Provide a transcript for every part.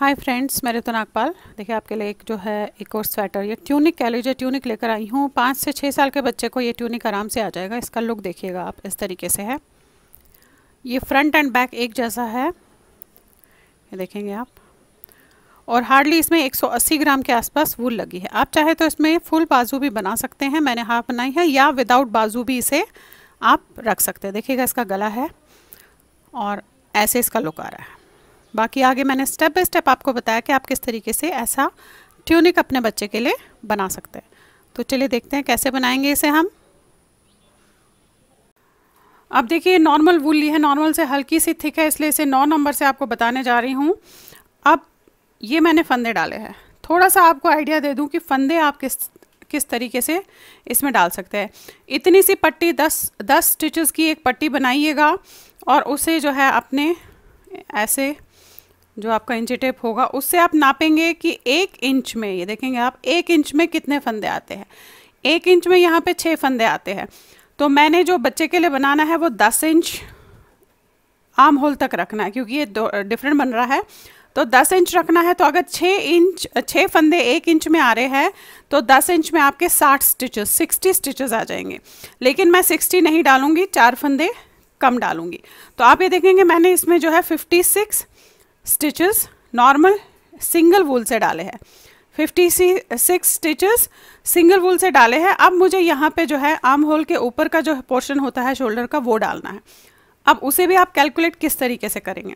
hi friends मैं ऋतु नागपाल देखिए आपके लिए एक जो है एक और स्वेटर ये ट्यूनिक कह लीजिए ट्यूनिक लेकर आई हूँ पाँच से छः साल के बच्चे को ये ट्यूनिक आराम से आ जाएगा इसका लुक देखिएगा आप इस तरीके से है ये फ्रंट एंड बैक एक जैसा है ये देखेंगे आप और हार्डली इसमें 180 ग्राम के आसपास वूल लगी है आप चाहे तो इसमें फुल बाजू भी बना सकते हैं मैंने हाफ बनाई है या विदाउट बाजू भी इसे आप रख सकते हैं देखिएगा इसका गला है और ऐसे इसका लुक आ रहा है बाकी आगे मैंने स्टेप बाय स्टेप आपको बताया कि आप किस तरीके से ऐसा ट्यूनिक अपने बच्चे के लिए बना सकते हैं तो चलिए देखते हैं कैसे बनाएंगे इसे हम अब देखिए नॉर्मल वूल ली है नॉर्मल से हल्की सी थिक है इसलिए इसे नौ नंबर से आपको बताने जा रही हूँ अब ये मैंने फंदे डाले हैं थोड़ा सा आपको आइडिया दे दूँ कि फंदे आप किस किस तरीके से इसमें डाल सकते हैं इतनी सी पट्टी दस दस स्टिचेस की एक पट्टी बनाइएगा और उसे जो है अपने ऐसे जो आपका इंची टेप होगा उससे आप नापेंगे कि एक इंच में ये देखेंगे आप एक इंच में कितने फंदे आते हैं एक इंच में यहाँ पे छः फंदे आते हैं तो मैंने जो बच्चे के लिए बनाना है वो दस इंच आम होल तक रखना है क्योंकि ये दो डिफरेंट बन रहा है तो दस इंच रखना है तो अगर छः इंच छः फंदे एक इंच में आ रहे हैं तो दस इंच में आपके साठ स्टिचेस सिक्सटी स्टिचेस आ जाएंगे लेकिन मैं सिक्सटी नहीं डालूंगी चार फंदे कम डालूंगी तो आप ये देखेंगे मैंने इसमें जो है fifty six stitches normal single wool से डाले हैं फिफ्टी सी सिक्स स्टिचेस सिंगल वूल से डाले हैं अब मुझे यहाँ पे जो है आर्म होल के ऊपर का जो पोर्शन होता है शोल्डर का वो डालना है अब उसे भी आप कैलकुलेट किस तरीके से करेंगे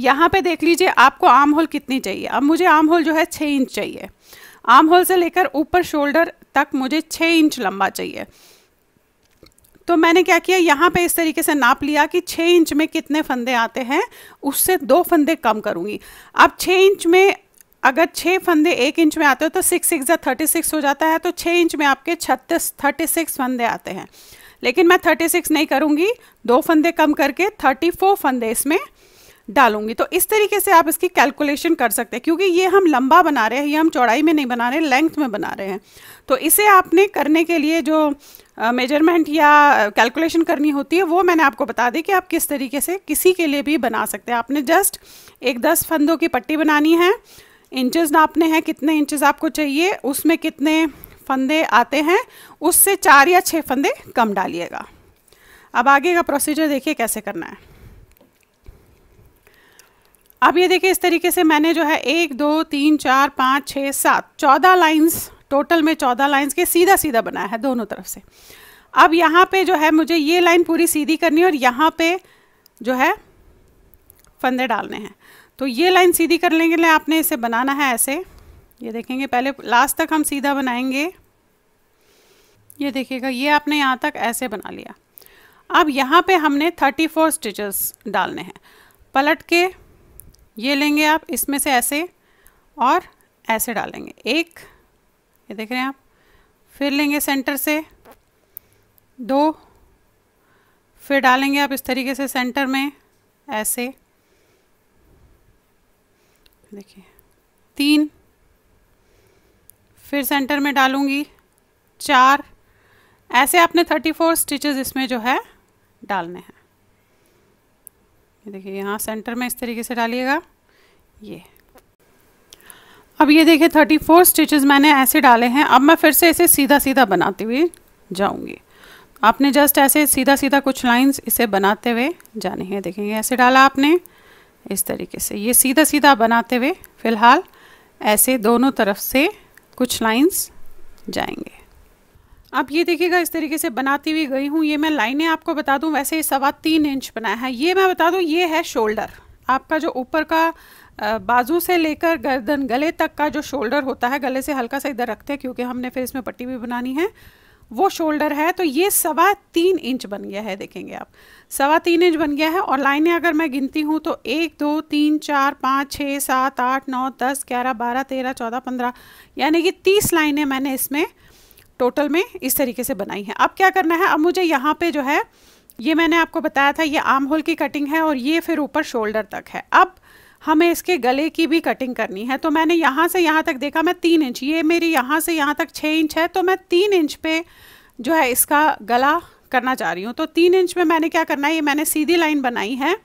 यहाँ पे देख लीजिए आपको आर्म होल कितनी चाहिए अब मुझे आर्म होल जो है छः इंच चाहिए आर्म होल से लेकर ऊपर शोल्डर तक मुझे छः इंच लंबा चाहिए तो मैंने क्या किया यहाँ पे इस तरीके से नाप लिया कि छः इंच में कितने फंदे आते हैं उससे दो फंदे कम करूँगी अब छः इंच में अगर छः फंदे एक इंच में आते हो तो सिक्स सिक्स या थर्टी सिक्स हो जाता है तो छः इंच में आपके छत्तीस थर्टी सिक्स फंदे आते हैं लेकिन मैं थर्टी सिक्स नहीं करूँगी दो फंदे कम करके थर्टी फोर फंदे इसमें डालूंगी तो इस तरीके से आप इसकी कैलकुलेशन कर सकते हैं क्योंकि ये हम लंबा बना रहे हैं ये हम चौड़ाई में नहीं बना रहे लेंथ में बना रहे हैं तो इसे आपने करने के लिए जो मेजरमेंट या कैलकुलेशन करनी होती है वो मैंने आपको बता दी कि आप किस तरीके से किसी के लिए भी बना सकते हैं आपने जस्ट एक दस फंदों की पट्टी बनानी है इंचज़ नापने हैं कितने इंचज आपको चाहिए उसमें कितने फंदे आते हैं उससे चार या छः फंदे कम डालिएगा अब आगे का प्रोसीजर देखिए कैसे करना है अब ये देखिए इस तरीके से मैंने जो है एक दो तीन चार पाँच छः सात चौदह लाइंस टोटल में चौदह लाइन्स के सीधा सीधा बनाया है दोनों तरफ से अब यहाँ पे जो है मुझे ये लाइन पूरी सीधी करनी है और यहाँ पे जो है फंदे डालने हैं तो ये लाइन सीधी कर लेंगे ले आपने इसे बनाना है ऐसे ये देखेंगे पहले लास्ट तक हम सीधा बनाएंगे ये देखिएगा ये आपने यहाँ तक ऐसे बना लिया अब यहाँ पे हमने थर्टी फोर स्टिचेस डालने हैं पलट के ये लेंगे आप इसमें से ऐसे और ऐसे डालेंगे एक ये देख रहे हैं आप फिर लेंगे सेंटर से दो फिर डालेंगे आप इस तरीके से सेंटर में ऐसे देखिए तीन फिर सेंटर में डालूंगी चार ऐसे आपने थर्टी फोर स्टिचेज इसमें जो है डालने हैं देखिए यहाँ सेंटर में इस तरीके से डालिएगा ये अब ये देखिए थर्टी फोर स्टिचेज मैंने ऐसे डाले हैं अब मैं फिर से इसे सीधा सीधा बनाते हुए जाऊँगी आपने जस्ट ऐसे सीधा सीधा कुछ लाइंस इसे बनाते हुए जाने हैं देखेंगे ऐसे डाला आपने इस तरीके से ये सीधा सीधा बनाते हुए फ़िलहाल ऐसे दोनों तरफ से कुछ लाइंस जाएंगे अब ये देखिएगा इस तरीके से बनाती हुई गई हूँ ये मैं लाइनें आपको बता दूँ वैसे सवा तीन इंच बनाया है ये मैं बता दूँ ये है शोल्डर आपका जो ऊपर का बाजू से लेकर गर्दन गले तक का जो शोल्डर होता है गले से हल्का सा इधर रखते हैं क्योंकि हमने फिर इसमें पट्टी भी बनानी है वो शोल्डर है तो ये सवा तीन इंच बन गया है देखेंगे आप सवा तीन इंच बन गया है और लाइनें अगर मैं गिनती हूँ तो एक दो तीन चार पाँच छः सात आठ नौ दस ग्यारह बारह तेरह चौदह पंद्रह यानी कि तीस लाइनें मैंने इसमें टोटल में इस तरीके से बनाई हैं अब क्या करना है अब मुझे यहाँ पर जो है ये मैंने आपको बताया था ये आम होल की कटिंग है और ये फिर ऊपर शोल्डर तक है अब हमें इसके गले की भी कटिंग करनी है तो मैंने यहाँ से यहाँ तक देखा मैं तीन इंच ये मेरी यहाँ से यहाँ तक छः इंच है तो मैं तीन इंच पे जो है इसका गला करना चाह रही हूँ तो तीन इंच में मैंने क्या करना है ये मैंने सीधी लाइन बनाई है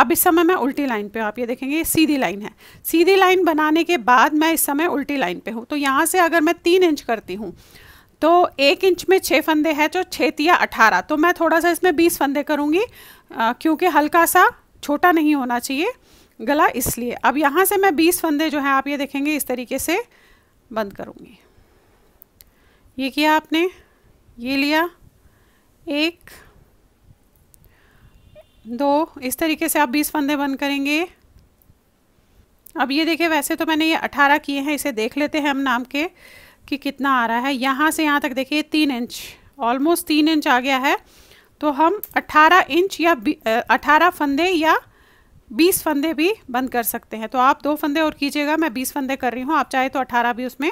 अब इस समय मैं उल्टी लाइन पे हूँ आप ये देखेंगे ये सीधी लाइन है सीधी लाइन बनाने के बाद मैं इस समय उल्टी लाइन पे हूँ तो यहाँ से अगर मैं तीन इंच करती हूँ तो एक इंच में छः फंदे हैं जो छेतिया अठारह तो मैं थोड़ा सा इसमें बीस फंदे करूँगी क्योंकि हल्का सा छोटा नहीं होना चाहिए गला इसलिए अब यहाँ से मैं बीस फंदे जो हैं आप ये देखेंगे इस तरीके से बंद करूँगी ये किया आपने ये लिया एक दो इस तरीके से आप बीस फंदे बंद करेंगे अब ये देखिए वैसे तो मैंने ये अठारह किए हैं इसे देख लेते हैं हम नाम के कि कितना आ रहा है यहाँ से यहाँ तक देखिए तीन इंच ऑलमोस्ट तीन इंच आ गया है तो हम अट्ठारह इंच या अठारह फंदे या बीस फंदे भी बंद कर सकते हैं तो आप दो फंदे और कीजिएगा मैं बीस फंदे कर रही हूँ आप चाहे तो अट्ठारह भी उसमें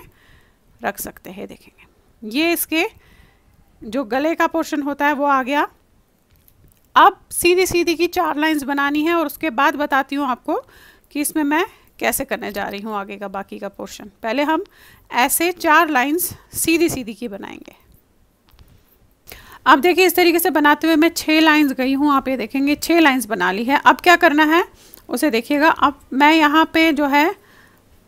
रख सकते हैं देखेंगे ये इसके जो गले का पोर्शन होता है वो आ गया अब सीधी सीधी की चार लाइंस बनानी है और उसके बाद बताती हूँ आपको कि इसमें मैं कैसे करने जा रही हूँ आगे का बाकी का पोर्शन पहले हम ऐसे चार लाइंस सीधी सीधी की बनाएंगे अब देखिए इस तरीके से बनाते हुए मैं छः लाइंस गई हूँ आप ये देखेंगे छः लाइंस बना ली है अब क्या करना है उसे देखिएगा अब मैं यहाँ पे जो है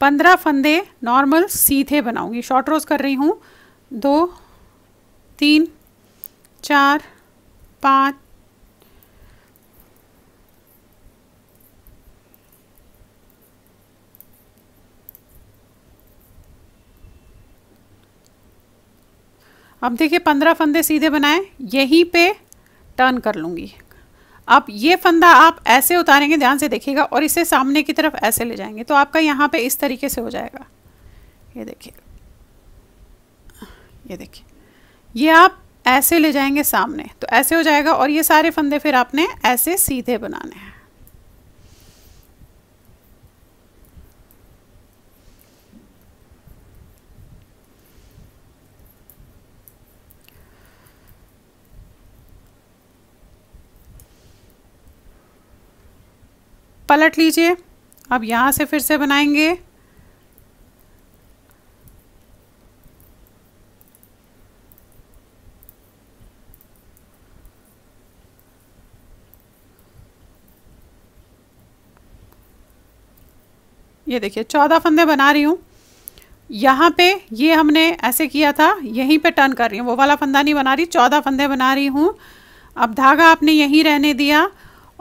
पंद्रह फंदे नॉर्मल सीधे बनाऊँगी शॉर्ट रोज कर रही हूँ दो तीन चार पाँच अब देखिए पंद्रह फंदे सीधे बनाए यहीं पे टर्न कर लूँगी अब ये फंदा आप ऐसे उतारेंगे ध्यान से देखिएगा और इसे सामने की तरफ ऐसे ले जाएंगे तो आपका यहाँ पे इस तरीके से हो जाएगा ये देखिए ये देखिए ये आप ऐसे ले जाएंगे सामने तो ऐसे हो जाएगा और ये सारे फंदे फिर आपने ऐसे सीधे बनाने हैं पलट लीजिए अब यहाँ से फिर से बनाएंगे ये देखिए चौदह फंदे बना रही हूँ यहाँ पे ये हमने ऐसे किया था यहीं पे टर्न कर रही हूँ वो वाला फंदा नहीं बना रही चौदह फंदे बना रही हूँ अब धागा आपने यहीं रहने दिया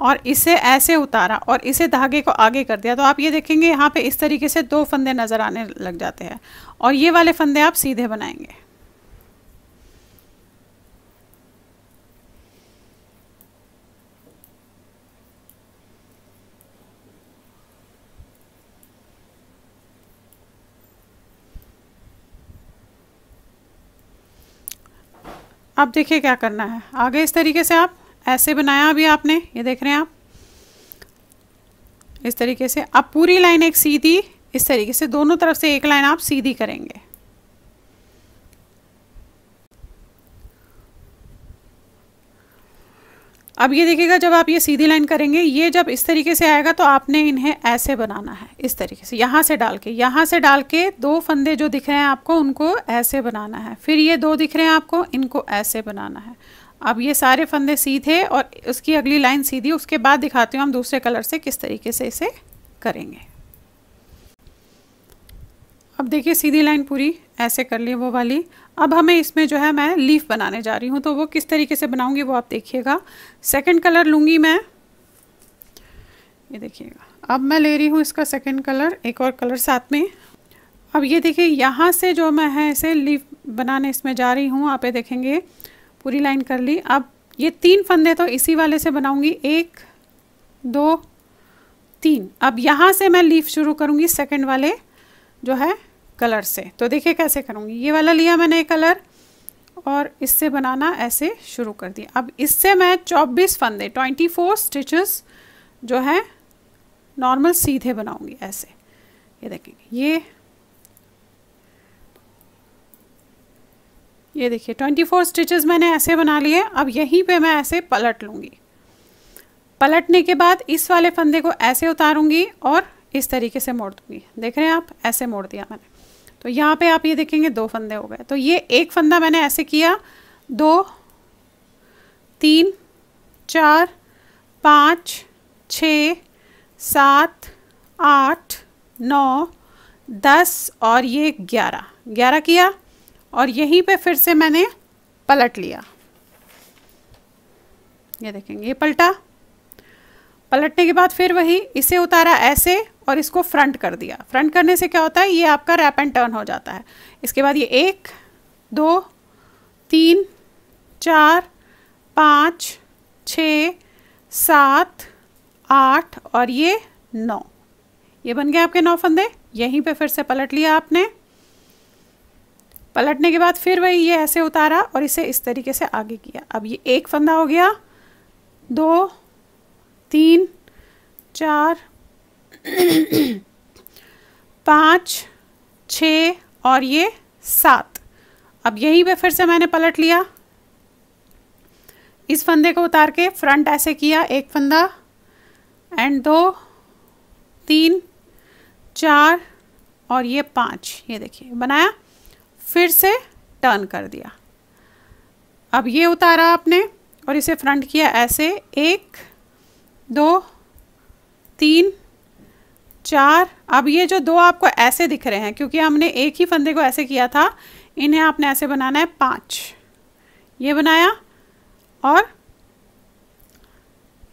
और इसे ऐसे उतारा और इसे धागे को आगे कर दिया तो आप ये देखेंगे यहाँ पे इस तरीके से दो फंदे नज़र आने लग जाते हैं और ये वाले फंदे आप सीधे बनाएंगे आप देखिए क्या करना है आगे इस तरीके से आप ऐसे बनाया अभी आपने ये देख रहे हैं आप इस तरीके से अब पूरी लाइन एक सीधी इस तरीके से दोनों तरफ से एक लाइन आप सीधी करेंगे अब ये देखिएगा जब आप ये सीधी लाइन करेंगे ये जब इस तरीके से आएगा तो आपने इन्हें ऐसे बनाना है इस तरीके से यहाँ से डाल के यहाँ से डाल के दो फंदे जो दिख रहे हैं आपको उनको ऐसे बनाना है फिर ये दो दिख रहे हैं आपको इनको ऐसे बनाना है अब ये सारे फंदे सीधे और उसकी अगली लाइन सीधी उसके बाद दिखाती हूँ हम दूसरे कलर से किस तरीके से इसे करेंगे अब देखिए सीधी लाइन पूरी ऐसे कर ली वो वाली अब हमें इसमें जो है मैं लीफ बनाने जा रही हूँ तो वो किस तरीके से बनाऊँगी वो आप देखिएगा सेकेंड कलर लूँगी मैं ये देखिएगा अब मैं ले रही हूँ इसका सेकेंड कलर एक और कलर साथ में अब ये देखिए यहाँ से जो मैं है इसे लीफ बनाने इसमें जा रही हूँ आप ये देखेंगे पूरी लाइन कर ली अब ये तीन फंदे तो इसी वाले से बनाऊंगी एक दो तीन अब यहाँ से मैं लीफ शुरू करूँगी सेकंड वाले जो है कलर से तो देखिए कैसे करूँगी ये वाला लिया मैंने कलर और इससे बनाना ऐसे शुरू कर दिया अब इससे मैं चौबीस फंदे ट्वेंटी फोर स्टिचेस जो है नॉर्मल सीधे बनाऊंगी ऐसे ये देखेंगे ये ये देखिए ट्वेंटी फोर स्टिचेस मैंने ऐसे बना लिए अब यहीं पे मैं ऐसे पलट लूँगी पलटने के बाद इस वाले फंदे को ऐसे उतारूँगी और इस तरीके से मोड़ दूँगी देख रहे हैं आप ऐसे मोड़ दिया मैंने तो यहाँ पे आप ये देखेंगे दो फंदे हो गए तो ये एक फंदा मैंने ऐसे किया दो तीन चार पाँच छ सात आठ नौ दस और ये ग्यारह ग्यारह किया और यहीं पे फिर से मैंने पलट लिया ये देखेंगे ये पलटा पलटने के बाद फिर वही इसे उतारा ऐसे और इसको फ्रंट कर दिया फ्रंट करने से क्या होता है ये आपका रैप एंड टर्न हो जाता है इसके बाद ये एक दो तीन चार पाँच छ सात आठ और ये नौ ये बन गए आपके नौ फंदे यहीं पे फिर से पलट लिया आपने पलटने के बाद फिर वही ये ऐसे उतारा और इसे इस तरीके से आगे किया अब ये एक फंदा हो गया दो तीन चार पाँच छ और ये सात अब यहीं पे फिर से मैंने पलट लिया इस फंदे को उतार के फ्रंट ऐसे किया एक फंदा एंड दो तीन चार और ये पाँच ये देखिए बनाया फिर से टर्न कर दिया अब ये उतारा आपने और इसे फ्रंट किया ऐसे एक दो तीन चार अब ये जो दो आपको ऐसे दिख रहे हैं क्योंकि हमने एक ही फंदे को ऐसे किया था इन्हें आपने ऐसे बनाना है पाँच ये बनाया और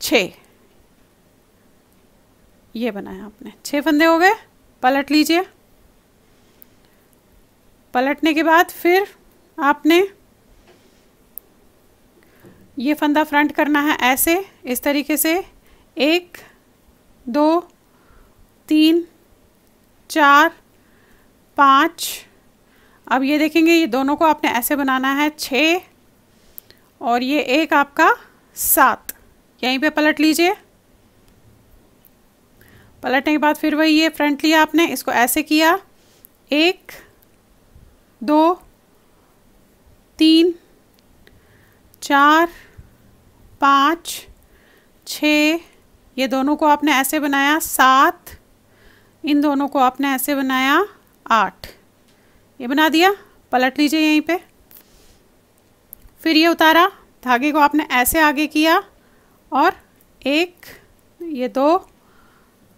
छ ये बनाया आपने छः फंदे हो गए पलट लीजिए पलटने के बाद फिर आपने ये फंदा फ्रंट करना है ऐसे इस तरीके से एक दो तीन चार पाँच अब ये देखेंगे ये दोनों को आपने ऐसे बनाना है छः और ये एक आपका सात यहीं पे पलट लीजिए पलटने के बाद फिर वही ये फ्रंट लिया आपने इसको ऐसे किया एक दो तीन चार पाँच छ ये दोनों को आपने ऐसे बनाया सात इन दोनों को आपने ऐसे बनाया आठ ये बना दिया पलट लीजिए यहीं पे फिर ये उतारा धागे को आपने ऐसे आगे किया और एक ये दो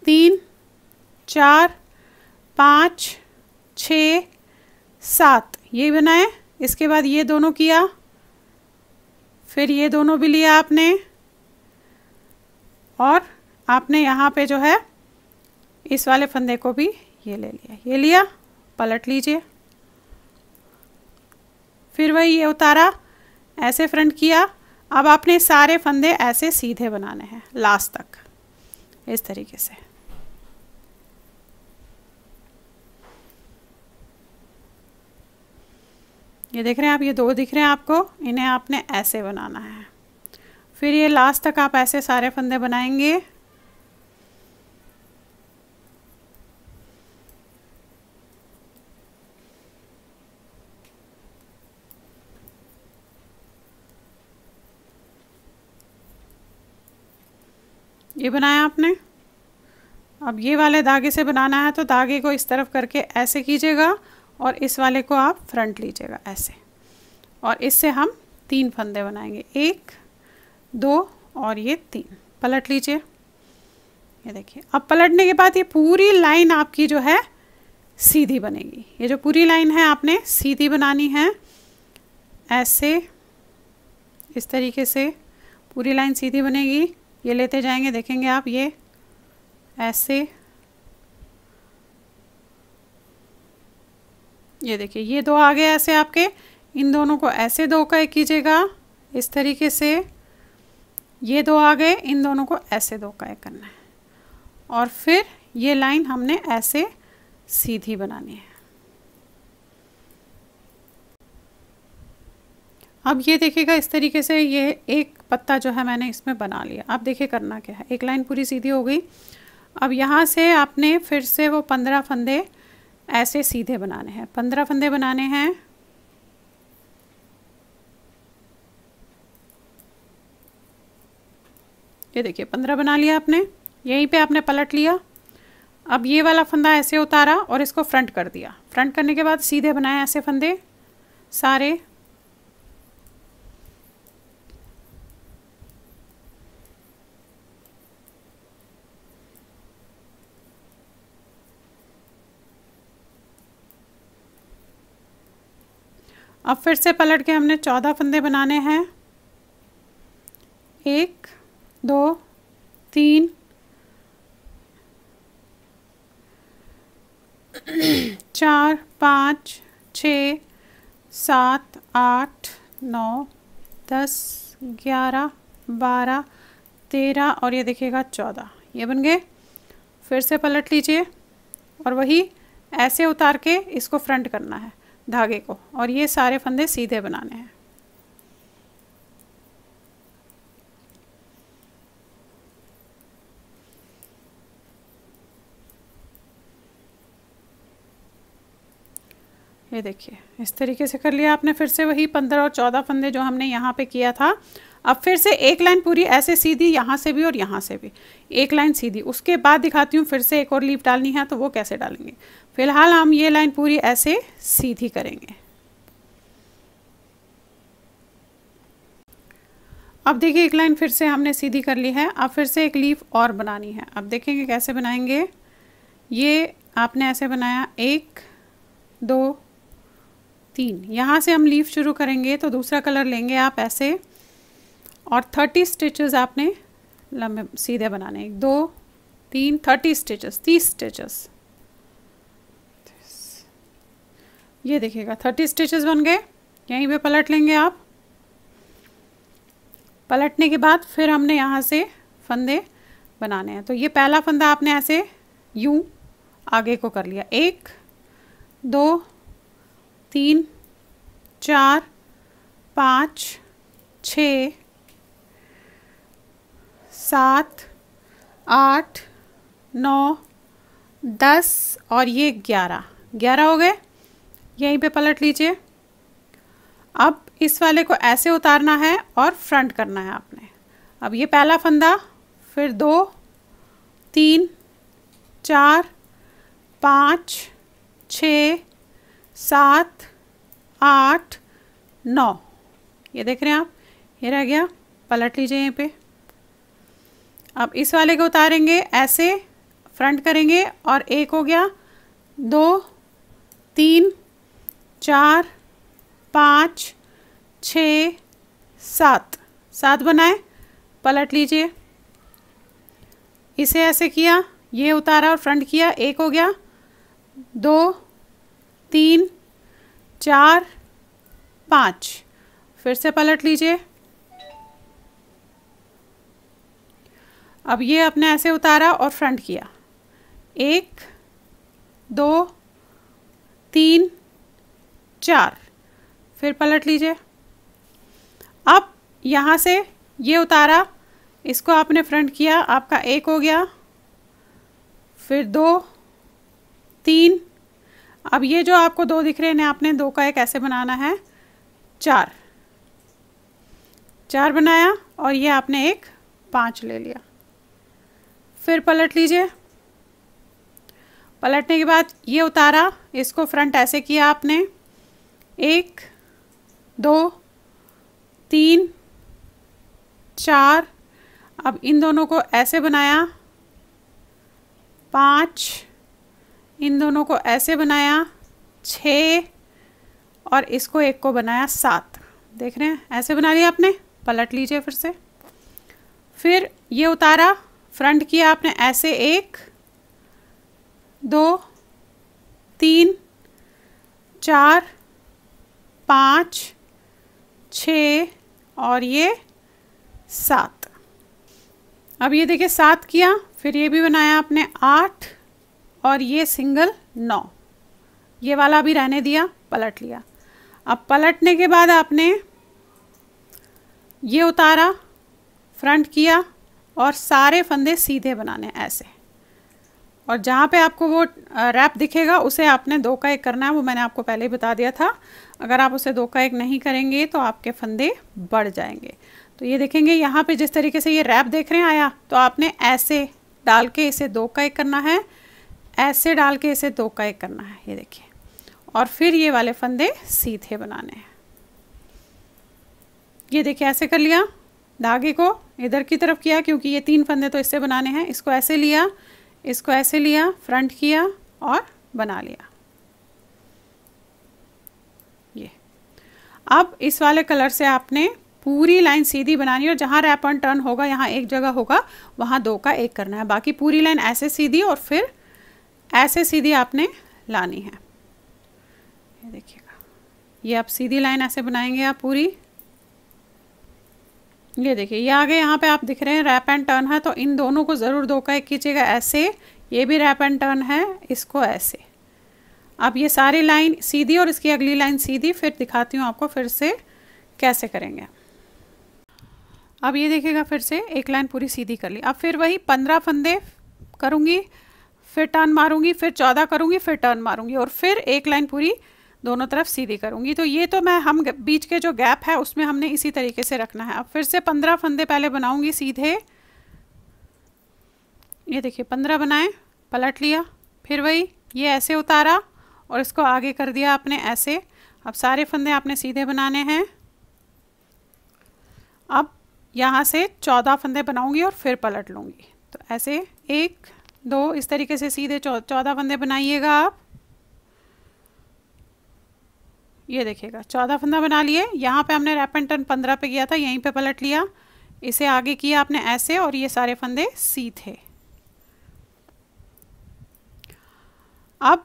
तीन चार पाँच छः सात ये बनाए इसके बाद ये दोनों किया फिर ये दोनों भी लिया आपने और आपने यहाँ पे जो है इस वाले फंदे को भी ये ले लिया ये लिया पलट लीजिए फिर वही ये उतारा ऐसे फ्रंट किया अब आपने सारे फंदे ऐसे सीधे बनाने हैं लास्ट तक इस तरीके से ये देख रहे हैं आप ये दो दिख रहे हैं आपको इन्हें आपने ऐसे बनाना है फिर ये लास्ट तक आप ऐसे सारे फंदे बनाएंगे ये बनाया आपने अब ये वाले धागे से बनाना है तो धागे को इस तरफ करके ऐसे कीजिएगा और इस वाले को आप फ्रंट लीजिएगा ऐसे और इससे हम तीन फंदे बनाएंगे एक दो और ये तीन पलट लीजिए ये देखिए अब पलटने के बाद ये पूरी लाइन आपकी जो है सीधी बनेगी ये जो पूरी लाइन है आपने सीधी बनानी है ऐसे इस तरीके से पूरी लाइन सीधी बनेगी ये लेते जाएंगे देखेंगे आप ये ऐसे ये देखिए ये दो आ गए ऐसे आपके इन दोनों को ऐसे दो का कीजिएगा इस तरीके से ये दो आ गए इन दोनों को ऐसे दो का करना है और फिर ये लाइन हमने ऐसे सीधी बनानी है अब ये देखिएगा इस तरीके से ये एक पत्ता जो है मैंने इसमें बना लिया अब देखिए करना क्या है एक लाइन पूरी सीधी हो गई अब यहाँ से आपने फिर से वो पंद्रह फंदे ऐसे सीधे बनाने हैं पंद्रह फंदे बनाने हैं ये देखिए पंद्रह बना लिया आपने यहीं पे आपने पलट लिया अब ये वाला फंदा ऐसे उतारा और इसको फ्रंट कर दिया फ्रंट करने के बाद सीधे बनाए ऐसे फंदे सारे अब फिर से पलट के हमने चौदह फंदे बनाने हैं एक दो तीन चार पाँच छ सात आठ नौ दस ग्यारह बारह तेरह और ये देखिएगा चौदह ये बन गए फिर से पलट लीजिए और वही ऐसे उतार के इसको फ्रंट करना है धागे को और ये सारे फंदे सीधे बनाने हैं ये देखिए इस तरीके से कर लिया आपने फिर से वही पंद्रह और चौदह फंदे जो हमने यहाँ पे किया था अब फिर से एक लाइन पूरी ऐसे सीधी यहाँ से भी और यहाँ से भी एक लाइन सीधी उसके बाद दिखाती हूँ फिर से एक और लीप डालनी है तो वो कैसे डालेंगे फिलहाल हम ये लाइन पूरी ऐसे सीधी करेंगे अब देखिए एक लाइन फिर से हमने सीधी कर ली है अब फिर से एक लीफ और बनानी है अब देखेंगे कैसे बनाएंगे ये आपने ऐसे बनाया एक दो तीन यहाँ से हम लीफ शुरू करेंगे तो दूसरा कलर लेंगे आप ऐसे और थर्टी स्टिचेस आपने लंबे सीधे बनाने एक दो तीन थर्टी स्टिचेस तीस स्टिचेस ये देखिएगा थर्टी स्टिचेस बन गए यहीं पे पलट लेंगे आप पलटने के बाद फिर हमने यहाँ से फंदे बनाने हैं तो ये पहला फंदा आपने ऐसे यूं आगे को कर लिया एक दो तीन चार पाँच छ सात आठ नौ दस और ये ग्यारह ग्यारह हो गए यहीं पे पलट लीजिए अब इस वाले को ऐसे उतारना है और फ्रंट करना है आपने अब ये पहला फंदा फिर दो तीन चार पाँच छ सात आठ नौ ये देख रहे हैं आप ये रह गया पलट लीजिए यहाँ पे अब इस वाले को उतारेंगे ऐसे फ्रंट करेंगे और एक हो गया दो तीन चार पाँच छ सात सात बनाए पलट लीजिए इसे ऐसे किया ये उतारा और फ्रंट किया एक हो गया दो तीन चार पाँच फिर से पलट लीजिए अब ये आपने ऐसे उतारा और फ्रंट किया एक दो तीन चार फिर पलट लीजिए अब यहाँ से ये उतारा इसको आपने फ्रंट किया आपका एक हो गया फिर दो तीन अब ये जो आपको दो दिख रहे हैं आपने दो का एक ऐसे बनाना है चार चार बनाया और ये आपने एक पाँच ले लिया फिर पलट लीजिए पलटने के बाद ये उतारा इसको फ्रंट ऐसे किया आपने एक दो तीन चार अब इन दोनों को ऐसे बनाया पाँच इन दोनों को ऐसे बनाया छ और इसको एक को बनाया सात देख रहे हैं ऐसे बना लिया आपने पलट लीजिए फिर से फिर ये उतारा फ्रंट किया आपने ऐसे एक दो तीन चार पाँच छ और ये सात अब ये देखिए सात किया फिर ये भी बनाया आपने आठ और ये सिंगल नौ ये वाला भी रहने दिया पलट लिया अब पलटने के बाद आपने ये उतारा फ्रंट किया और सारे फंदे सीधे बनाने ऐसे और जहाँ पे आपको वो रैप दिखेगा उसे आपने दो का एक करना है वो मैंने आपको पहले ही बता दिया था अगर आप उसे दो का एक नहीं करेंगे तो आपके फंदे बढ़ जाएंगे तो ये देखेंगे यहाँ पे जिस तरीके से ये रैप देख रहे हैं आया तो आपने ऐसे डाल के इसे दो का एक करना है ऐसे डाल के इसे दो का एक करना है ये देखिए और फिर ये वाले फंदे सीधे बनाने हैं ये देखिए ऐसे कर लिया धागे को इधर की तरफ किया क्योंकि ये तीन फंदे तो इससे बनाने हैं इसको ऐसे लिया इसको ऐसे लिया फ्रंट किया और बना लिया ये अब इस वाले कलर से आपने पूरी लाइन सीधी बनानी है और जहाँ रैप एंड टर्न होगा यहाँ एक जगह होगा वहाँ दो का एक करना है बाकी पूरी लाइन ऐसे सीधी और फिर ऐसे सीधी आपने लानी है देखिएगा ये आप सीधी लाइन ऐसे बनाएंगे आप पूरी ये देखिए ये आगे यहाँ पे आप दिख रहे हैं रैप एंड टर्न है तो इन दोनों को ज़रूर धोखा एक कीजिएगा ऐसे ये भी रैप एंड टर्न है इसको ऐसे अब ये सारी लाइन सीधी और इसकी अगली लाइन सीधी फिर दिखाती हूँ आपको फिर से कैसे करेंगे अब ये देखिएगा फिर से एक लाइन पूरी सीधी कर ली अब फिर वही पंद्रह फंदे करूँगी फिर टर्न मारूँगी फिर चौदह करूँगी फिर टर्न मारूंगी और फिर एक लाइन पूरी दोनों तरफ सीधी करूँगी तो ये तो मैं हम बीच के जो गैप है उसमें हमने इसी तरीके से रखना है अब फिर से पंद्रह फंदे पहले बनाऊँगी सीधे ये देखिए पंद्रह बनाए पलट लिया फिर वही ये ऐसे उतारा और इसको आगे कर दिया आपने ऐसे अब सारे फंदे आपने सीधे बनाने हैं अब यहाँ से चौदह फंदे बनाऊँगी और फिर पलट लूँगी तो ऐसे एक दो इस तरीके से सीधे चौदह फंदे बनाइएगा आप ये देखिएगा चौदह फंदा बना लिए यहाँ पे हमने रैप एंड टर्न पंद्रह पे किया था यहीं पे पलट लिया इसे आगे किया आपने ऐसे और ये सारे फंदे सी थे अब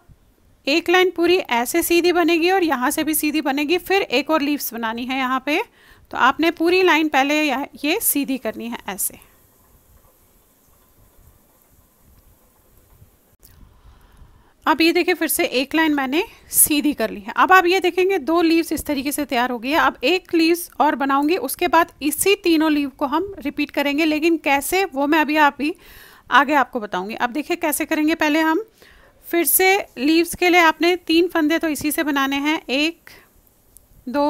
एक लाइन पूरी ऐसे सीधी बनेगी और यहाँ से भी सीधी बनेगी फिर एक और लीव्स बनानी है यहाँ पे तो आपने पूरी लाइन पहले ये सीधी करनी है ऐसे अब ये देखिए फिर से एक लाइन मैंने सीधी कर ली है अब आप ये देखेंगे दो लीव्स इस तरीके से तैयार हो गई है अब एक लीव्स और बनाऊंगी उसके बाद इसी तीनों लीव को हम रिपीट करेंगे लेकिन कैसे वो मैं अभी आप ही आगे आपको बताऊंगी अब देखिए कैसे करेंगे पहले हम फिर से लीव्स के लिए आपने तीन फंदे तो इसी से बनाने हैं एक दो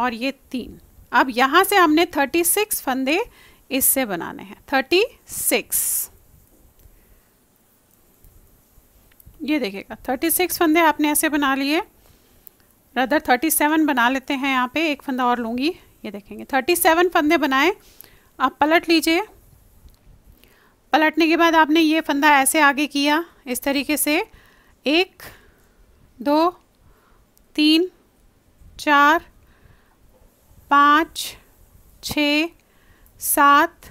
और ये तीन अब यहाँ से हमने थर्टी सिक्स फंदे इससे बनाने हैं थर्टी सिक्स ये देखिएगा थर्टी सिक्स फंदे आपने ऐसे बना लिए रदर थर्टी सेवन बना लेते हैं यहाँ पे एक फंदा और लूँगी ये देखेंगे थर्टी सेवन फंदे बनाए आप पलट लीजिए पलटने के बाद आपने ये फंदा ऐसे आगे किया इस तरीके से एक दो तीन चार पाँच छ सात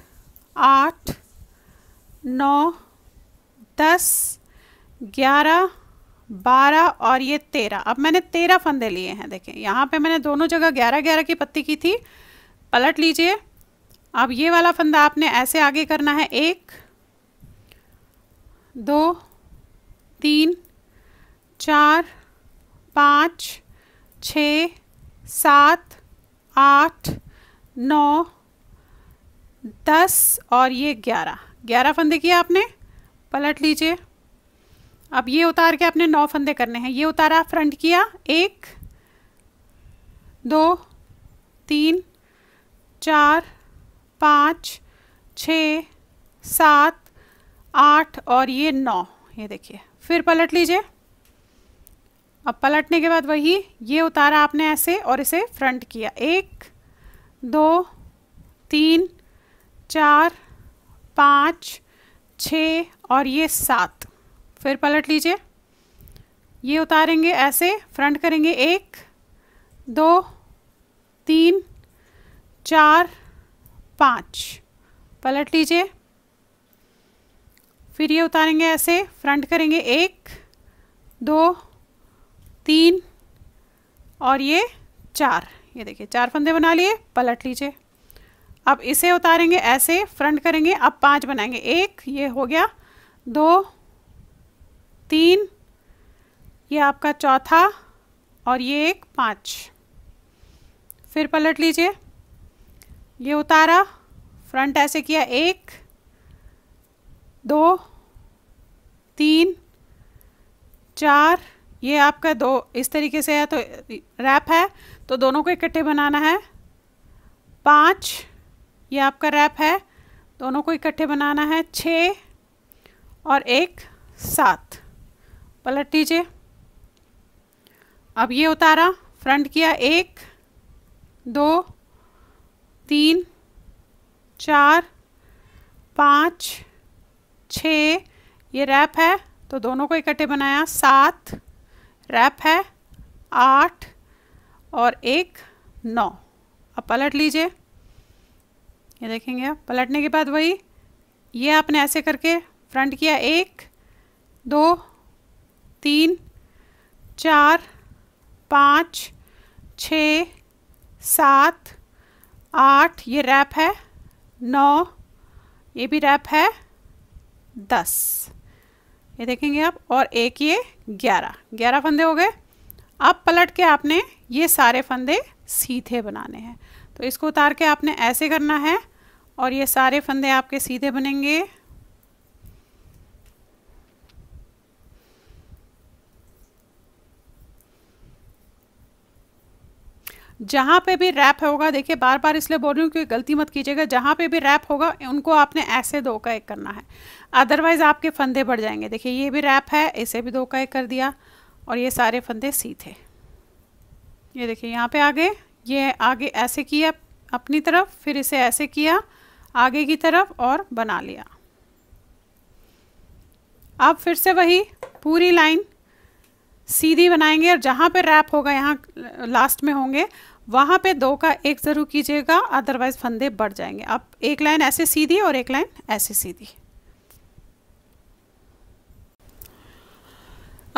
आठ नौ दस ग्यारह बारह और ये तेरह अब मैंने तेरह फंदे लिए हैं देखें यहाँ पे मैंने दोनों जगह ग्यारह ग्यारह की पत्ती की थी पलट लीजिए अब ये वाला फंदा आपने ऐसे आगे करना है एक दो तीन चार पाँच छ सात आठ नौ दस और ये ग्यारह ग्यारह फंदे किए आपने पलट लीजिए अब ये उतार के आपने नौ फंदे करने हैं ये उतारा फ्रंट किया एक दो तीन चार पाँच छ सात आठ और ये नौ ये देखिए फिर पलट लीजिए अब पलटने के बाद वही ये उतारा आपने ऐसे और इसे फ्रंट किया एक दो तीन चार पाँच छ और ये सात फिर पलट लीजिए ये उतारेंगे ऐसे फ्रंट करेंगे एक दो तीन चार पाँच पलट लीजिए फिर ये उतारेंगे ऐसे फ्रंट करेंगे एक दो तीन और ये चार ये देखिए चार फंदे बना लिए पलट लीजिए अब इसे उतारेंगे ऐसे फ्रंट करेंगे अब पांच बनाएंगे एक ये हो गया दो तीन ये आपका चौथा और ये एक पाँच फिर पलट लीजिए ये उतारा फ्रंट ऐसे किया एक दो तीन चार ये आपका दो इस तरीके से है तो रैप है तो दोनों को इकट्ठे बनाना है पाँच ये आपका रैप है दोनों को इकट्ठे बनाना है छः और एक सात पलट दीजिए अब ये उतारा फ्रंट किया एक दो तीन चार पाँच छ ये रैप है तो दोनों को इकट्ठे बनाया सात रैप है आठ और एक नौ अब पलट लीजिए ये देखेंगे आप पलटने के बाद वही ये आपने ऐसे करके फ्रंट किया एक दो तीन चार पाँच छ सात आठ ये रैप है नौ ये भी रैप है दस ये देखेंगे आप और एक ये ग्यारह ग्यारह फंदे हो गए अब पलट के आपने ये सारे फंदे सीधे बनाने हैं तो इसको उतार के आपने ऐसे करना है और ये सारे फंदे आपके सीधे बनेंगे जहाँ पे भी रैप होगा देखिए बार बार इसलिए बोल रही हूँ क्योंकि गलती मत कीजिएगा जहाँ पे भी रैप होगा उनको आपने ऐसे दो का एक करना है अदरवाइज़ आपके फंदे बढ़ जाएंगे देखिए ये भी रैप है इसे भी दो का एक कर दिया और ये सारे फंदे सी थे ये देखिए यहाँ पे आगे ये आगे ऐसे किया अपनी तरफ फिर इसे ऐसे किया आगे की तरफ और बना लिया अब फिर से वही पूरी लाइन सीधी बनाएंगे और जहाँ पे रैप होगा यहाँ लास्ट में होंगे वहाँ पे दो का एक ज़रूर कीजिएगा अदरवाइज़ फंदे बढ़ जाएंगे आप एक लाइन ऐसे सीधी और एक लाइन ऐसे सीधी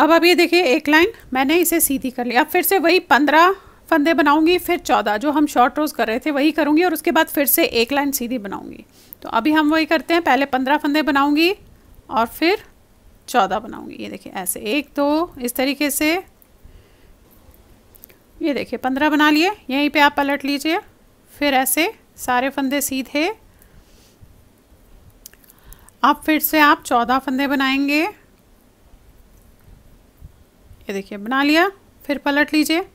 अब अब ये देखिए एक लाइन मैंने इसे सीधी कर ली अब फिर से वही पंद्रह फंदे बनाऊंगी फिर चौदह जो हम शॉर्ट रोज कर रहे थे वही करूँगी और उसके बाद फिर से एक लाइन सीधी बनाऊंगी तो अभी हम वही करते हैं पहले पंद्रह फंदे बनाऊंगी और फिर चौदह बनाऊँगी ये देखिए ऐसे एक दो इस तरीके से ये देखिए पंद्रह बना लिए यहीं पे आप पलट लीजिए फिर ऐसे सारे फंदे सीधे अब फिर से आप चौदह फंदे बनाएंगे ये देखिए बना लिया फिर पलट लीजिए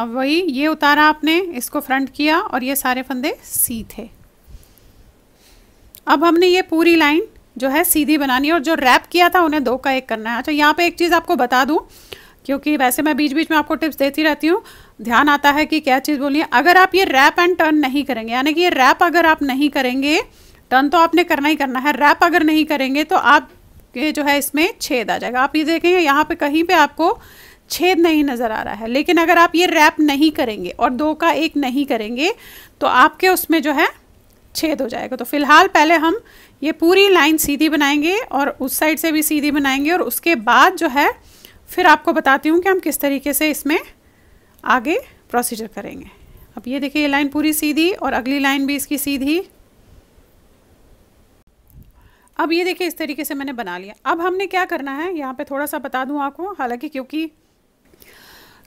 अब वही ये उतारा आपने इसको फ्रंट किया और ये सारे फंदे सीधे अब हमने ये पूरी लाइन जो है सीधी बनानी है और जो रैप किया था उन्हें दो का एक करना है अच्छा यहाँ पे एक चीज़ आपको बता दूँ क्योंकि वैसे मैं बीच बीच में आपको टिप्स देती रहती हूँ ध्यान आता है कि क्या चीज़ बोलनी है अगर आप ये रैप एंड टर्न नहीं करेंगे यानी कि ये रैप अगर आप नहीं करेंगे टर्न तो आपने करना ही करना है रैप अगर नहीं करेंगे तो आप ये जो है इसमें छेद आ जाएगा आप ये देखेंगे यहाँ पे कहीं पे आपको छेद नहीं नज़र आ रहा है लेकिन अगर आप ये रैप नहीं करेंगे और दो का एक नहीं करेंगे तो आपके उसमें जो है छेद हो जाएगा तो फिलहाल पहले हम ये पूरी लाइन सीधी बनाएंगे और उस साइड से भी सीधी बनाएंगे और उसके बाद जो है फिर आपको बताती हूँ कि हम किस तरीके से इसमें आगे प्रोसीजर करेंगे अब ये देखिए ये लाइन पूरी सीधी और अगली लाइन भी इसकी सीधी अब ये देखिए इस तरीके से मैंने बना लिया अब हमने क्या करना है यहाँ पे थोड़ा सा बता दूँ आपको हालांकि क्योंकि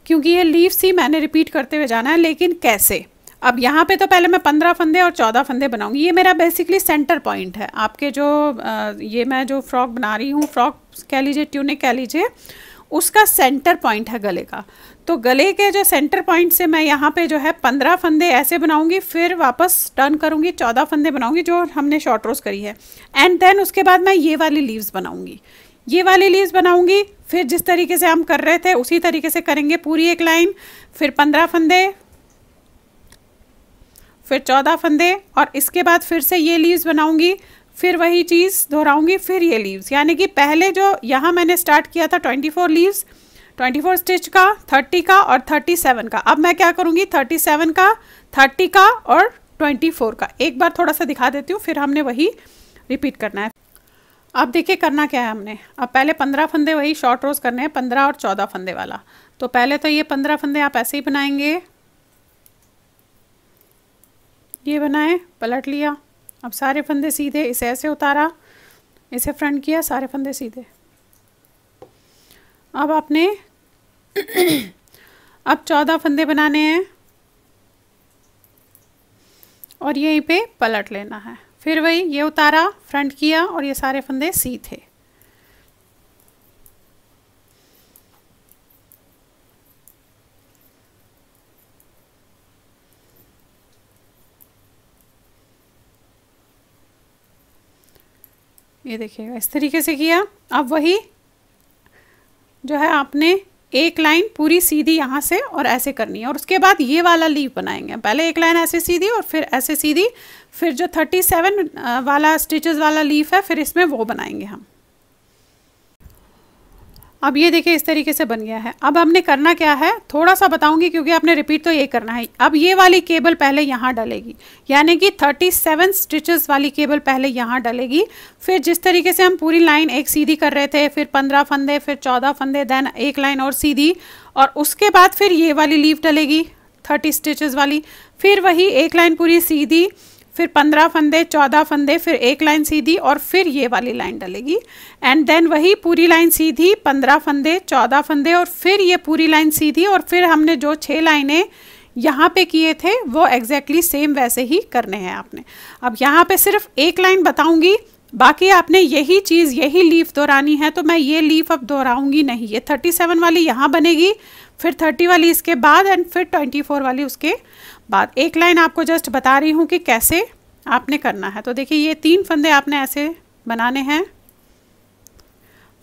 क्योंकि ये लीव सी मैंने रिपीट करते हुए जाना है लेकिन कैसे अब यहाँ पे तो पहले मैं पंद्रह फंदे और चौदह फंदे बनाऊंगी ये मेरा बेसिकली सेंटर पॉइंट है आपके जो ये मैं जो फ्रॉक बना रही हूँ फ्रॉक कह लीजिए ट्यूनिक कह लीजिए उसका सेंटर पॉइंट है गले का तो गले के जो सेंटर पॉइंट से मैं यहाँ पे जो है पंद्रह फंदे ऐसे बनाऊंगी फिर वापस टर्न करूँगी चौदह फंदे बनाऊंगी जो हमने शॉर्ट रोज करी है एंड देन उसके बाद मैं ये वाली लीव्स बनाऊंगी ये वाली लीव्स बनाऊंगी फिर जिस तरीके से हम कर रहे थे उसी तरीके से करेंगे पूरी एक लाइन फिर पंद्रह फंदे फिर चौदह फंदे और इसके बाद फिर से ये लीव्स बनाऊंगी फिर वही चीज़ दोहराऊंगी फिर ये लीव्स यानी कि पहले जो यहाँ मैंने स्टार्ट किया था 24 लीव्स 24 स्टिच का 30 का और 37 का अब मैं क्या करूँगी 37 का 30 का और 24 का एक बार थोड़ा सा दिखा देती हूँ फिर हमने वही रिपीट करना है अब देखिए करना क्या है हमने अब पहले पंद्रह फंदे वही शॉर्ट रोज करने हैं पंद्रह और चौदह फंदे वाला तो पहले तो ये पंद्रह फंदे आप ऐसे ही बनाएंगे ये बनाए पलट लिया अब सारे फंदे सीधे इसे ऐसे उतारा इसे फ्रंट किया सारे फंदे सीधे अब आपने अब चौदह फंदे बनाने हैं और यहीं पे पलट लेना है फिर वही ये उतारा फ्रंट किया और ये सारे फंदे सीधे ये देखिएगा इस तरीके से किया अब वही जो है आपने एक लाइन पूरी सीधी यहाँ से और ऐसे करनी है और उसके बाद ये वाला लीव बनाएंगे पहले एक लाइन ऐसे सीधी और फिर ऐसे सीधी फिर जो थर्टी सेवन वाला स्टिचेस वाला लीफ है फिर इसमें वो बनाएंगे हम अब ये देखिए इस तरीके से बन गया है अब हमने करना क्या है थोड़ा सा बताऊंगी क्योंकि आपने रिपीट तो ये करना है अब ये वाली केबल पहले यहाँ डलेगी यानी कि 37 स्टिचेस वाली केबल पहले यहाँ डलेगी फिर जिस तरीके से हम पूरी लाइन एक सीधी कर रहे थे फिर 15 फंदे फिर 14 फंदे देन एक लाइन और सीधी और उसके बाद फिर ये वाली लीव डलेगी थर्टी स्टिचेज वाली फिर वही एक लाइन पूरी सीधी फिर पंद्रह फंदे चौदह फंदे फिर एक लाइन सीधी और फिर ये वाली लाइन डलेगी एंड देन वही पूरी लाइन सीधी पंद्रह फंदे चौदह फंदे और फिर ये पूरी लाइन सीधी और फिर हमने जो छः लाइनें यहाँ पे किए थे वो एग्जैक्टली exactly सेम वैसे ही करने हैं आपने अब यहाँ पे सिर्फ एक लाइन बताऊँगी बाकी आपने यही चीज़ यही लीफ दोहरानी है तो मैं ये लीफ अब दोहराऊंगी नहीं ये थर्टी सेवन वाली यहाँ बनेगी फिर थर्टी वाली इसके बाद एंड फिर ट्वेंटी फोर वाली उसके बात एक लाइन आपको जस्ट बता रही हूँ कि कैसे आपने करना है तो देखिए ये तीन फंदे आपने ऐसे बनाने हैं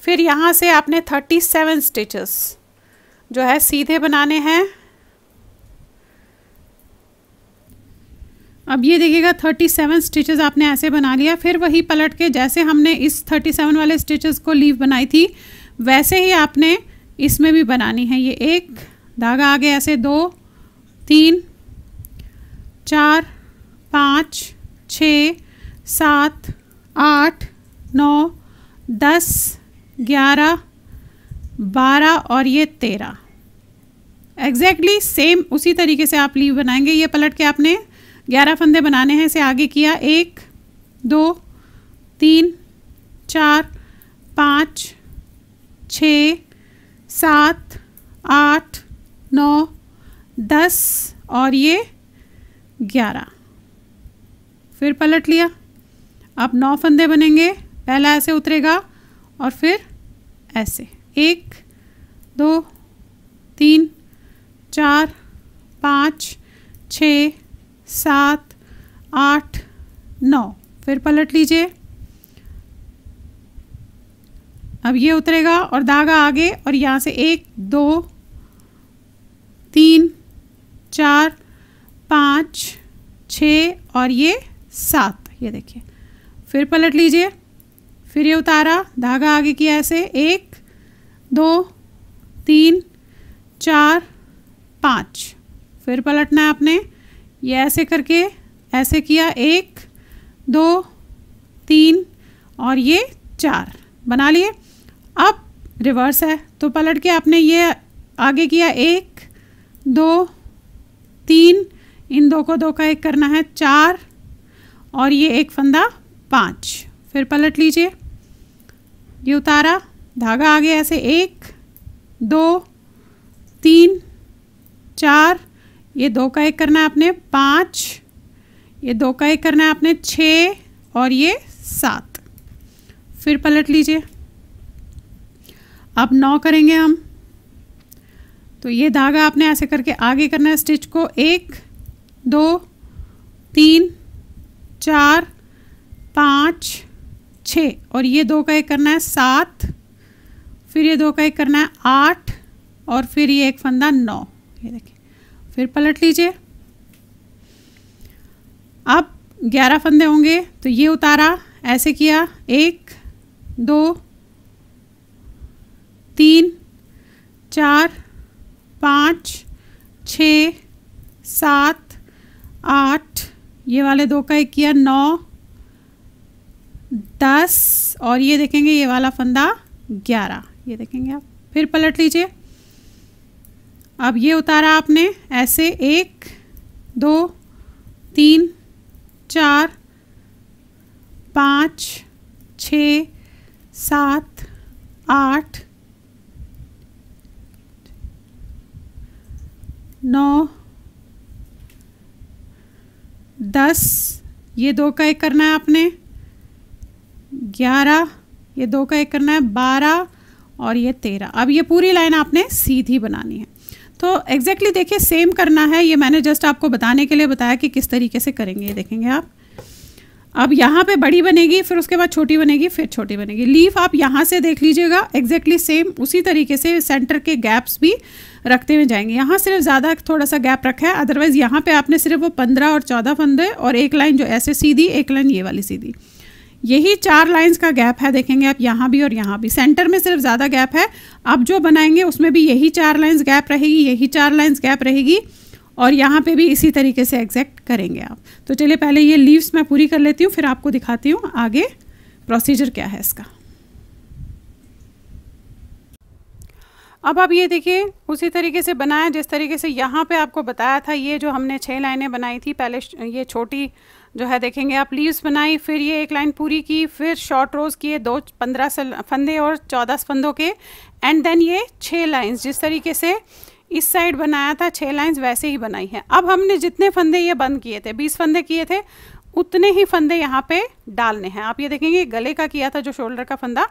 फिर यहाँ से आपने थर्टी सेवन स्टिचेस जो है सीधे बनाने हैं अब ये देखिएगा थर्टी सेवन स्टिचेज आपने ऐसे बना लिया फिर वही पलट के जैसे हमने इस थर्टी सेवन वाले स्टिचेस को लीव बनाई थी वैसे ही आपने इसमें भी बनानी है ये एक धागा आगे ऐसे दो तीन चार पाँच छ सात आठ नौ दस ग्यारह बारह और ये तेरह एग्जैक्टली exactly सेम उसी तरीके से आप लीव बनाएंगे ये पलट के आपने ग्यारह फंदे बनाने हैं इसे आगे किया एक दो तीन चार पाँच छ सात आठ नौ दस और ये ग्यारह फिर पलट लिया अब नौ फंदे बनेंगे पहला ऐसे उतरेगा और फिर ऐसे एक दो तीन चार पाँच छ सात आठ नौ फिर पलट लीजिए अब ये उतरेगा और धागा आगे और यहाँ से एक दो तीन चार पाँच छ और ये सात ये देखिए फिर पलट लीजिए फिर ये उतारा धागा आगे किया ऐसे एक दो तीन चार पाँच फिर पलटना है आपने ये ऐसे करके ऐसे किया एक दो तीन और ये चार बना लिए अब रिवर्स है तो पलट के आपने ये आगे किया एक दो तीन इन दो को दो का एक करना है चार और ये एक फंदा पाँच फिर पलट लीजिए ये उतारा धागा आगे ऐसे एक दो तीन चार ये दो का एक करना है आपने पाँच ये दो का एक करना है आपने छः और ये सात फिर पलट लीजिए अब नौ करेंगे हम तो ये धागा आपने ऐसे करके आगे करना है स्टिच को एक दो तीन चार पाँच छ और ये दो का एक करना है सात फिर ये दो का एक करना है आठ और फिर ये एक फंदा नौ ये देखिए फिर पलट लीजिए अब ग्यारह फंदे होंगे तो ये उतारा ऐसे किया एक दो तीन चार पाँच छ सात आठ ये वाले दो का एक किया नौ दस और ये देखेंगे ये वाला फंदा ग्यारह ये देखेंगे आप फिर पलट लीजिए अब ये उतारा आपने ऐसे एक दो तीन चार पाँच छ सात आठ नौ दस ये दो का एक करना है आपने ग्यारह ये दो का एक करना है बारह और ये तेरह अब ये पूरी लाइन आपने सीधी बनानी है तो एग्जैक्टली exactly देखिए सेम करना है ये मैंने जस्ट आपको बताने के लिए बताया कि किस तरीके से करेंगे ये देखेंगे आप अब यहाँ पे बड़ी बनेगी फिर उसके बाद छोटी बनेगी फिर छोटी बनेगी लीफ आप यहाँ से देख लीजिएगा एग्जैक्टली सेम उसी तरीके से सेंटर के गैप्स भी रखते हुए जाएंगे यहाँ सिर्फ ज़्यादा थोड़ा सा गैप रखा है अदरवाइज़ यहाँ पे आपने सिर्फ वो पंद्रह और चौदह फंदे और एक लाइन जो ऐसे सीधी एक लाइन ये वाली सीधी यही चार लाइन्स का गैप है देखेंगे आप यहाँ भी और यहाँ भी सेंटर में सिर्फ ज़्यादा गैप है अब जो बनाएंगे उसमें भी यही चार लाइन्स गैप रहेगी यही चार लाइन्स गैप रहेगी और यहाँ पे भी इसी तरीके से एग्जैक्ट करेंगे आप तो चलिए पहले ये लीव्स मैं पूरी कर लेती हूँ फिर आपको दिखाती हूँ आगे प्रोसीजर क्या है इसका अब आप ये देखिए उसी तरीके से बनाया जिस तरीके से यहाँ पे आपको बताया था ये जो हमने छः लाइनें बनाई थी पहले ये छोटी जो है देखेंगे आप लीव्स बनाई फिर ये एक लाइन पूरी की फिर शॉर्ट रोज़ किए दो पंद्रह फंदे और चौदह फंदों के एंड देन ये छः लाइंस जिस तरीके से इस साइड बनाया था छः लाइंस वैसे ही बनाई हैं अब हमने जितने फंदे ये बंद किए थे बीस फंदे किए थे उतने ही फंदे यहाँ पे डालने हैं आप ये देखेंगे गले का किया था जो शोल्डर का फंदा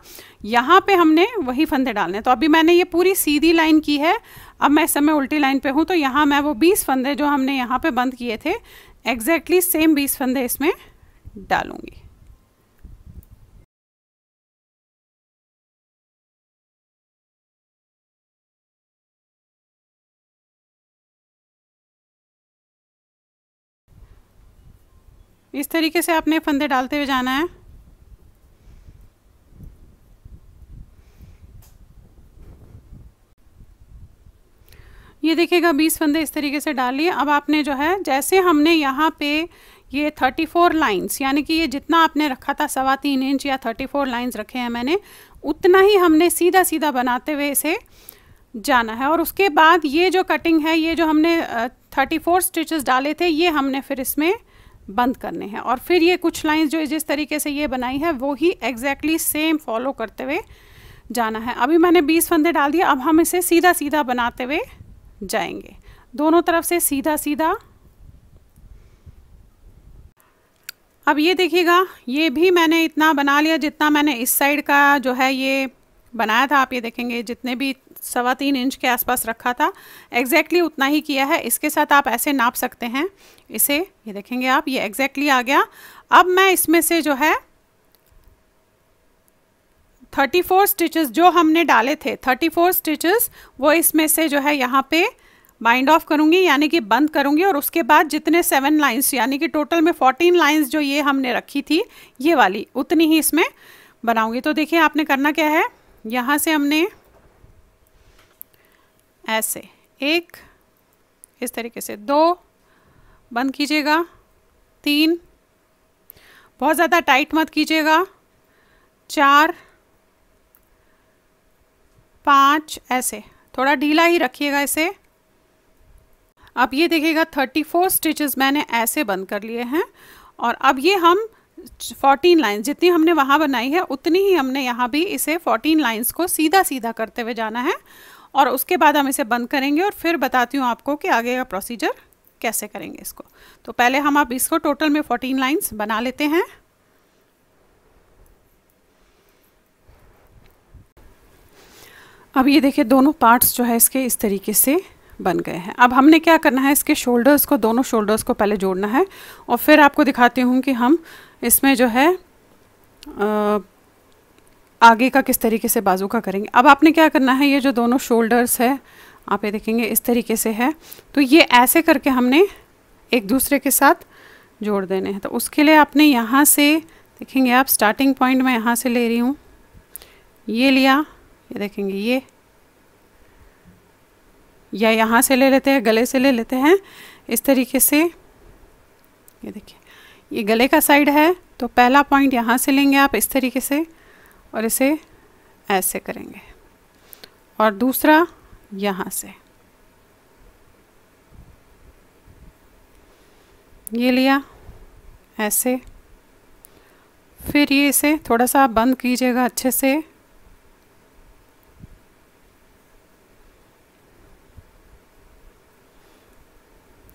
यहाँ पे हमने वही फंदे डालने हैं तो अभी मैंने ये पूरी सीधी लाइन की है अब मैं इस समय उल्टी लाइन पे हूँ तो यहाँ मैं वो बीस फंदे जो हमने यहाँ पे बंद किए थे एग्जैक्टली सेम बीस फंदे इसमें डालूंगी इस तरीके से आपने फंदे डालते हुए जाना है ये देखिएगा बीस फंदे इस तरीके से डाल लिए अब आपने जो है जैसे हमने यहाँ पे ये 34 लाइंस यानी कि ये जितना आपने रखा था सवा तीन इंच या 34 लाइंस रखे हैं मैंने उतना ही हमने सीधा सीधा बनाते हुए इसे जाना है और उसके बाद ये जो कटिंग है ये जो हमने 34 स्टिचेस डाले थे ये हमने फिर इसमें बंद करने हैं और फिर ये कुछ लाइंस जो जिस तरीके से ये बनाई है वो ही एग्जैक्टली सेम फॉलो करते हुए जाना है अभी मैंने 20 फंदे डाल दिए अब हम इसे सीधा सीधा बनाते हुए जाएंगे दोनों तरफ से सीधा सीधा अब ये देखिएगा ये भी मैंने इतना बना लिया जितना मैंने इस साइड का जो है ये बनाया था आप ये देखेंगे जितने भी सवा तीन इंच के आसपास रखा था एग्जैक्टली उतना ही किया है इसके साथ आप ऐसे नाप सकते हैं इसे ये देखेंगे आप ये एग्जैक्टली आ गया अब मैं इसमें से जो है थर्टी फोर स्टिचेस जो हमने डाले थे थर्टी फोर स्टिचेस वो इसमें से जो है यहाँ पे बाइंड ऑफ करूँगी यानी कि बंद करूँगी और उसके बाद जितने सेवन लाइन्स यानी कि टोटल में फोर्टीन लाइन्स जो ये हमने रखी थी ये वाली उतनी ही इसमें बनाऊँगी तो देखिए आपने करना क्या है यहाँ से हमने ऐसे एक इस तरीके से दो बंद कीजिएगा तीन बहुत ज़्यादा टाइट मत कीजिएगा चार पाँच ऐसे थोड़ा ढीला ही रखिएगा इसे अब ये देखिएगा थर्टी फोर स्टिचेस मैंने ऐसे बंद कर लिए हैं और अब ये हम फोर्टीन लाइन्स जितनी हमने वहाँ बनाई है उतनी ही हमने यहाँ भी इसे फोर्टीन लाइन्स को सीधा सीधा करते हुए जाना है और उसके बाद हम इसे बंद करेंगे और फिर बताती हूँ आपको कि आगे का प्रोसीजर कैसे करेंगे इसको तो पहले हम आप इसको टोटल में 14 लाइंस बना लेते हैं अब ये देखिए दोनों पार्ट्स जो है इसके इस तरीके से बन गए हैं अब हमने क्या करना है इसके शोल्डर्स को दोनों शोल्डर्स को पहले जोड़ना है और फिर आपको दिखाती हूँ कि हम इसमें जो है आ, आगे का किस तरीके से बाजू का करेंगे अब आपने क्या करना है ये जो दोनों शोल्डर्स है आप ये देखेंगे इस तरीके से है तो ये ऐसे करके हमने एक दूसरे के साथ जोड़ देने हैं तो उसके लिए आपने यहाँ से देखेंगे आप स्टार्टिंग पॉइंट मैं यहाँ से ले रही हूँ ये लिया ये देखेंगे ये या यहाँ से ले लेते हैं गले से ले लेते हैं इस तरीके से ये देखिए ये गले का साइड है तो पहला पॉइंट यहाँ से लेंगे आप इस तरीके से और इसे ऐसे करेंगे और दूसरा यहाँ से ये लिया ऐसे फिर ये इसे थोड़ा सा बंद कीजिएगा अच्छे से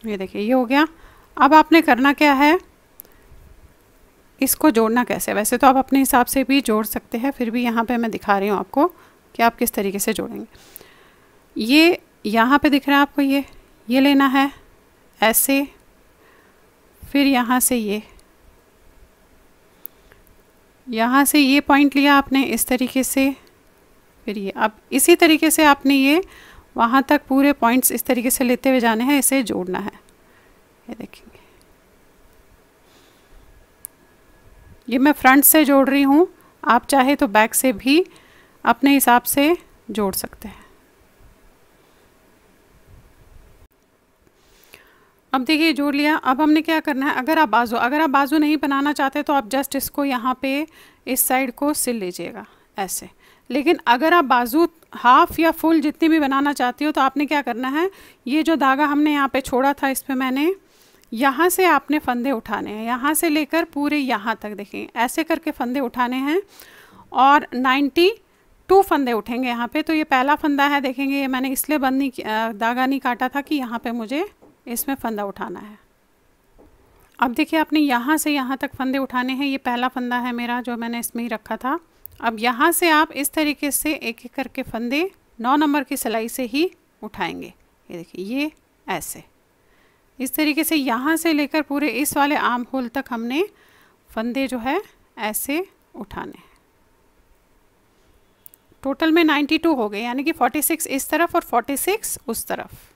ये देखिए ये हो गया अब आपने करना क्या है इसको जोड़ना कैसे वैसे तो आप अपने हिसाब से भी जोड़ सकते हैं फिर भी यहाँ पे मैं दिखा रही हूँ आपको कि आप किस तरीके से जोड़ेंगे ये यहाँ पे दिख रहा है आपको ये ये लेना है ऐसे फिर यहाँ से ये यहाँ से ये पॉइंट लिया आपने इस तरीके से फिर ये अब इसी तरीके से आपने ये वहाँ तक पूरे पॉइंट्स इस तरीके से लेते हुए जाने हैं इसे जोड़ना है ये देखिए ये मैं फ्रंट से जोड़ रही हूँ आप चाहे तो बैक से भी अपने हिसाब से जोड़ सकते हैं अब देखिए जोड़ लिया अब हमने क्या करना है अगर आप बाजू अगर आप बाजू नहीं बनाना चाहते तो आप जस्ट इसको यहाँ पे इस साइड को सिल लीजिएगा ऐसे लेकिन अगर आप बाजू हाफ या फुल जितनी भी बनाना चाहती हो तो आपने क्या करना है ये जो धागा हमने यहाँ पे छोड़ा था इस पर मैंने यहाँ से आपने फंदे उठाने हैं यहाँ से लेकर पूरे यहाँ तक देखें ऐसे करके फंदे उठाने हैं और 92 टू फंदे उठेंगे यहाँ पे तो ये पहला फंदा है देखेंगे ये मैंने इसलिए बंद नहीं दागा नहीं काटा था कि यहाँ पे मुझे इसमें फंदा उठाना है अब देखिए आपने यहाँ से यहाँ तक फंदे उठाने हैं ये पहला फंदा है मेरा जो मैंने इसमें ही रखा था अब यहाँ से आप इस तरीके से एक एक करके फंदे नौ नंबर की सिलाई से ही उठाएंगे ये देखिए ये ऐसे इस तरीके से यहाँ से लेकर पूरे इस वाले आर्म होल तक हमने फंदे जो है ऐसे उठाने हैं टोटल में 92 हो गए यानी कि 46 इस तरफ और 46 उस तरफ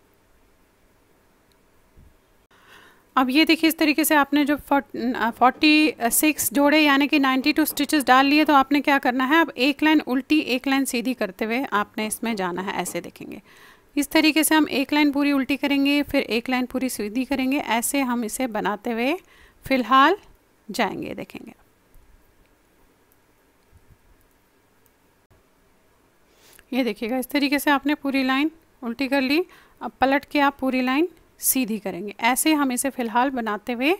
अब ये देखिए इस तरीके से आपने जो फोर्टी सिक्स जोड़े यानी कि 92 टू स्टिचेस डाल लिए तो आपने क्या करना है अब एक लाइन उल्टी एक लाइन सीधी करते हुए आपने इसमें जाना है ऐसे देखेंगे इस तरीके से हम एक लाइन पूरी उल्टी करेंगे फिर एक लाइन पूरी सीधी करेंगे ऐसे हम इसे बनाते हुए फ़िलहाल जाएंगे देखेंगे ये देखिएगा इस तरीके से आपने पूरी लाइन उल्टी कर ली अब पलट के आप पूरी लाइन सीधी करेंगे ऐसे हम इसे फ़िलहाल बनाते हुए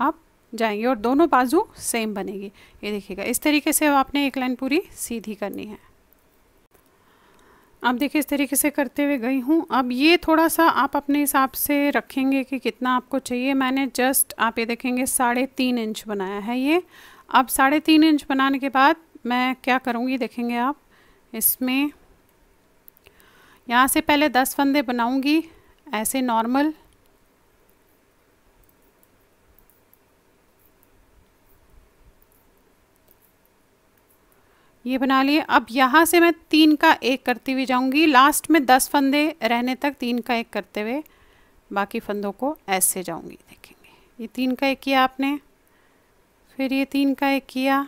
आप जाएंगे और दोनों बाजू सेम बनेगी ये देखिएगा इस तरीके से आपने एक लाइन पूरी सीधी करनी है अब देखिए इस तरीके से करते हुए गई हूँ अब ये थोड़ा सा आप अपने हिसाब से रखेंगे कि कितना आपको चाहिए मैंने जस्ट आप ये देखेंगे साढ़े तीन इंच बनाया है ये अब साढ़े तीन इंच बनाने के बाद मैं क्या करूँगी देखेंगे आप इसमें यहाँ से पहले दस फंदे बनाऊँगी ऐसे नॉर्मल ये बना लिए अब यहाँ से मैं तीन का एक करती हुई जाऊँगी लास्ट में दस फंदे रहने तक तीन का एक करते हुए बाकी फंदों को ऐसे जाऊँगी देखेंगे ये तीन का एक किया आपने फिर ये तीन का एक किया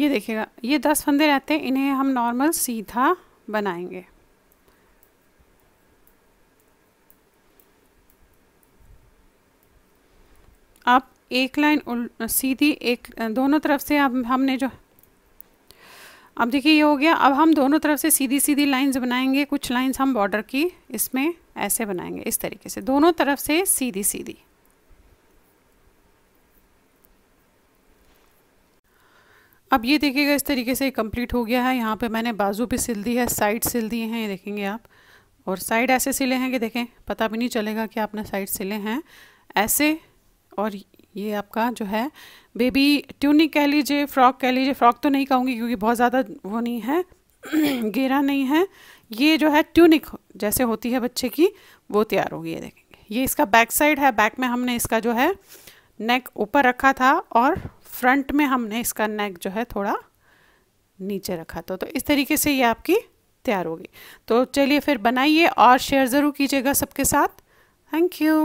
ये देखिएगा ये दस फंदे रहते हैं इन्हें हम नॉर्मल सीधा बनाएंगे अब एक लाइन सीधी एक दोनों तरफ से अब हमने जो अब देखिए ये हो गया अब हम दोनों तरफ से सीधी सीधी लाइंस बनाएंगे कुछ लाइंस हम बॉर्डर की इसमें ऐसे बनाएंगे इस तरीके से दोनों तरफ से सीधी सीधी अब ये देखिएगा इस तरीके से कंप्लीट हो गया है यहाँ पे मैंने बाजू भी सिल दी है साइड सिल दिए हैं ये देखेंगे आप और साइड ऐसे सिले हैं कि देखें पता भी नहीं चलेगा कि आपने साइड सिले हैं ऐसे और ये आपका जो है बेबी ट्यूनिक कह लीजिए फ्रॉक कह लीजिए फ्रॉक तो नहीं कहूँगी क्योंकि बहुत ज़्यादा वो नहीं है घेरा नहीं है ये जो है ट्यूनिक जैसे होती है बच्चे की वो तैयार होगी ये देखेंगे ये इसका बैक साइड है बैक में हमने इसका जो है नेक ऊपर रखा था और फ्रंट में हमने इसका नेक जो है थोड़ा नीचे रखा था तो इस तरीके से ये आपकी तैयार होगी तो चलिए फिर बनाइए और शेयर ज़रूर कीजिएगा सबके साथ थैंक यू